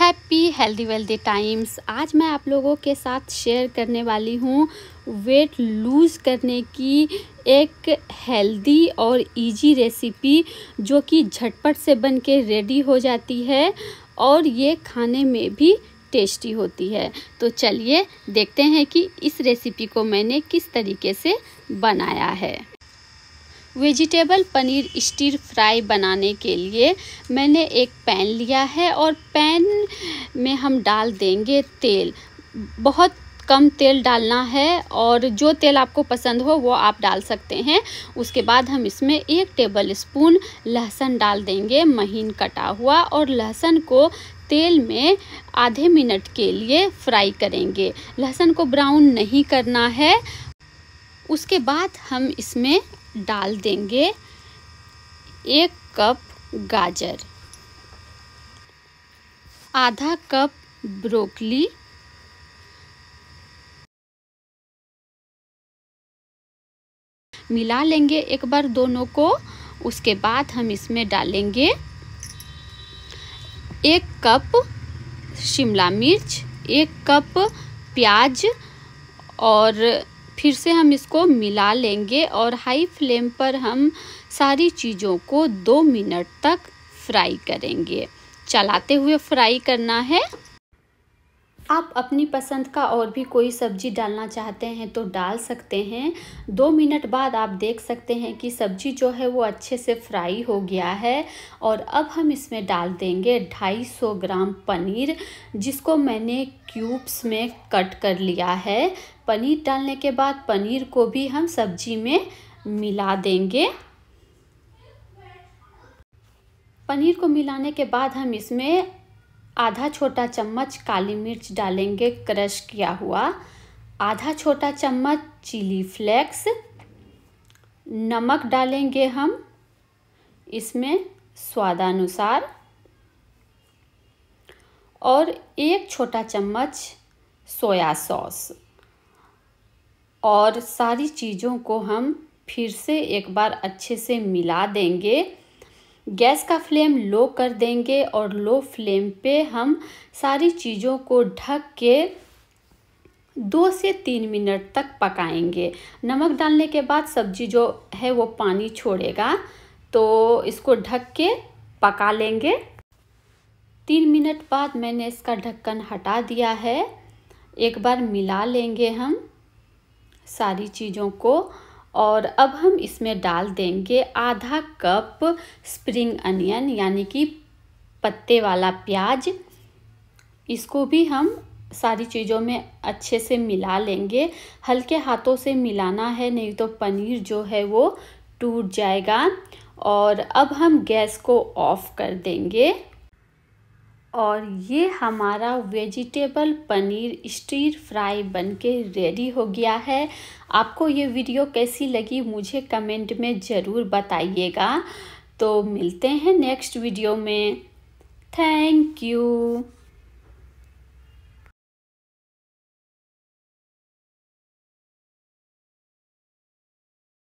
happy healthy wealthy times आज मैं आप लोगों के साथ शेयर करने वाली हूँ वेट लूज़ करने की एक हेल्दी और इजी रेसिपी जो कि झटपट से बन के रेडी हो जाती है और ये खाने में भी टेस्टी होती है तो चलिए देखते हैं कि इस रेसिपी को मैंने किस तरीके से बनाया है वेजिटेबल पनीर स्टीर फ्राई बनाने के लिए मैंने एक पैन लिया है और पैन में हम डाल देंगे तेल बहुत कम तेल डालना है और जो तेल आपको पसंद हो वो आप डाल सकते हैं उसके बाद हम इसमें एक टेबल स्पून लहसुन डाल देंगे महीन कटा हुआ और लहसुन को तेल में आधे मिनट के लिए फ्राई करेंगे लहसुन को ब्राउन नहीं करना है उसके बाद हम इसमें डाल देंगे एक कप गाजर आधा कप ब्रोकली मिला लेंगे एक बार दोनों को उसके बाद हम इसमें डालेंगे एक कप शिमला मिर्च एक कप प्याज और फिर से हम इसको मिला लेंगे और हाई फ्लेम पर हम सारी चीज़ों को दो मिनट तक फ्राई करेंगे चलाते हुए फ्राई करना है आप अपनी पसंद का और भी कोई सब्जी डालना चाहते हैं तो डाल सकते हैं दो मिनट बाद आप देख सकते हैं कि सब्जी जो है वो अच्छे से फ्राई हो गया है और अब हम इसमें डाल देंगे 250 ग्राम पनीर जिसको मैंने क्यूब्स में कट कर लिया है पनीर डालने के बाद पनीर को भी हम सब्जी में मिला देंगे पनीर को मिलाने के बाद हम इसमें आधा छोटा चम्मच काली मिर्च डालेंगे क्रश किया हुआ आधा छोटा चम्मच चिली फ्लेक्स नमक डालेंगे हम इसमें स्वादानुसार और एक छोटा चम्मच सोया सॉस और सारी चीज़ों को हम फिर से एक बार अच्छे से मिला देंगे गैस का फ्लेम लो कर देंगे और लो फ्लेम पे हम सारी चीज़ों को ढक के दो से तीन मिनट तक पकाएंगे नमक डालने के बाद सब्जी जो है वो पानी छोड़ेगा तो इसको ढक के पका लेंगे तीन मिनट बाद मैंने इसका ढक्कन हटा दिया है एक बार मिला लेंगे हम सारी चीज़ों को और अब हम इसमें डाल देंगे आधा कप स्प्रिंग अनियन यानी कि पत्ते वाला प्याज इसको भी हम सारी चीज़ों में अच्छे से मिला लेंगे हल्के हाथों से मिलाना है नहीं तो पनीर जो है वो टूट जाएगा और अब हम गैस को ऑफ़ कर देंगे और ये हमारा वेजिटेबल पनीर स्टीर फ्राई बनके रेडी हो गया है आपको ये वीडियो कैसी लगी मुझे कमेंट में ज़रूर बताइएगा तो मिलते हैं नेक्स्ट वीडियो में थैंक यू